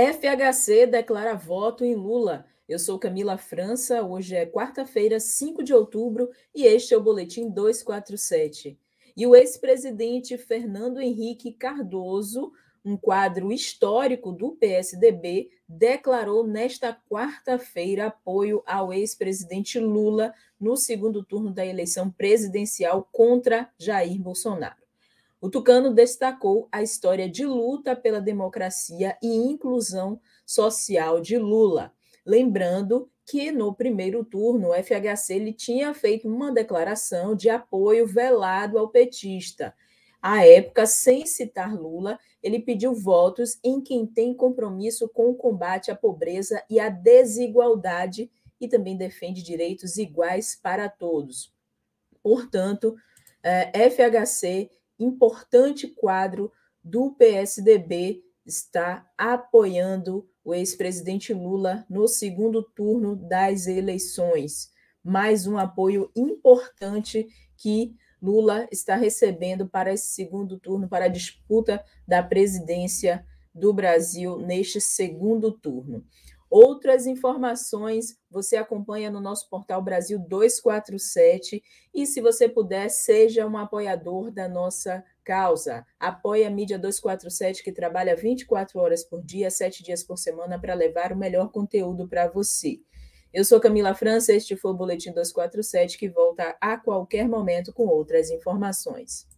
FHC declara voto em Lula. Eu sou Camila França, hoje é quarta-feira, 5 de outubro, e este é o Boletim 247. E o ex-presidente Fernando Henrique Cardoso, um quadro histórico do PSDB, declarou nesta quarta-feira apoio ao ex-presidente Lula no segundo turno da eleição presidencial contra Jair Bolsonaro. O Tucano destacou a história de luta pela democracia e inclusão social de Lula, lembrando que no primeiro turno o FHC ele tinha feito uma declaração de apoio velado ao petista. À época, sem citar Lula, ele pediu votos em quem tem compromisso com o combate à pobreza e à desigualdade e também defende direitos iguais para todos. Portanto, eh, FHC importante quadro do PSDB está apoiando o ex-presidente Lula no segundo turno das eleições. Mais um apoio importante que Lula está recebendo para esse segundo turno, para a disputa da presidência do Brasil neste segundo turno. Outras informações você acompanha no nosso portal Brasil 247 e se você puder, seja um apoiador da nossa causa. Apoie a mídia 247 que trabalha 24 horas por dia, 7 dias por semana para levar o melhor conteúdo para você. Eu sou Camila França, este foi o boletim 247 que volta a qualquer momento com outras informações.